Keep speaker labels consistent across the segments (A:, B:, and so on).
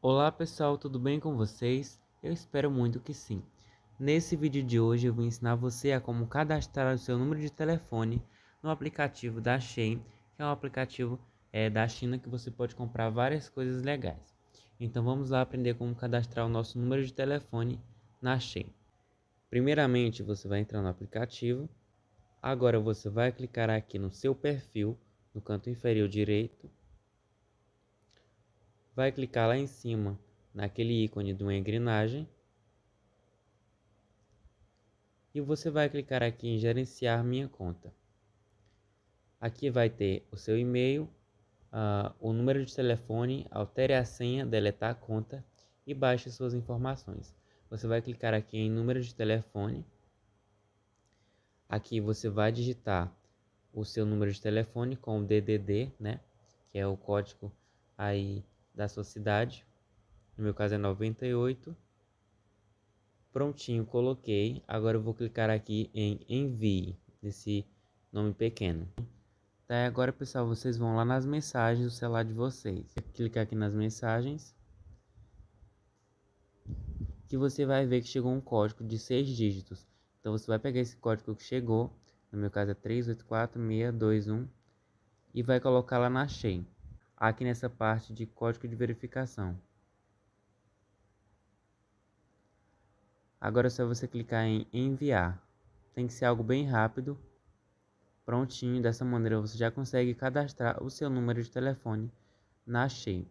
A: Olá pessoal, tudo bem com vocês? Eu espero muito que sim. Nesse vídeo de hoje eu vou ensinar você a como cadastrar o seu número de telefone no aplicativo da Shein, que é um aplicativo é, da China que você pode comprar várias coisas legais. Então vamos lá aprender como cadastrar o nosso número de telefone na Shein. Primeiramente você vai entrar no aplicativo, agora você vai clicar aqui no seu perfil, no canto inferior direito, vai clicar lá em cima naquele ícone de uma engrenagem e você vai clicar aqui em gerenciar minha conta. Aqui vai ter o seu e-mail, uh, o número de telefone, altere a senha, deletar a conta e baixe suas informações. Você vai clicar aqui em número de telefone. Aqui você vai digitar o seu número de telefone com o DDD, né, que é o código aí da sua cidade, no meu caso é 98. Prontinho, coloquei. Agora eu vou clicar aqui em envie, nesse nome pequeno. Tá, agora pessoal, vocês vão lá nas mensagens do celular de vocês. Clicar aqui nas mensagens. Que você vai ver que chegou um código de 6 dígitos. Então você vai pegar esse código que chegou, no meu caso é 384621, e vai colocar lá na chain aqui nessa parte de código de verificação. Agora é só você clicar em enviar. Tem que ser algo bem rápido. Prontinho, dessa maneira você já consegue cadastrar o seu número de telefone na Shein.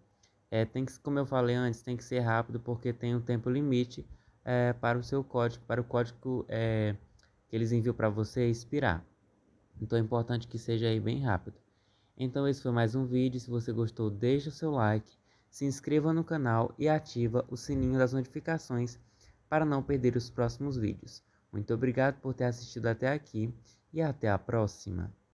A: É, tem que, como eu falei antes, tem que ser rápido porque tem um tempo limite é, para o seu código, para o código é, que eles enviam para você expirar. Então é importante que seja aí bem rápido. Então esse foi mais um vídeo, se você gostou deixa o seu like, se inscreva no canal e ativa o sininho das notificações para não perder os próximos vídeos. Muito obrigado por ter assistido até aqui e até a próxima!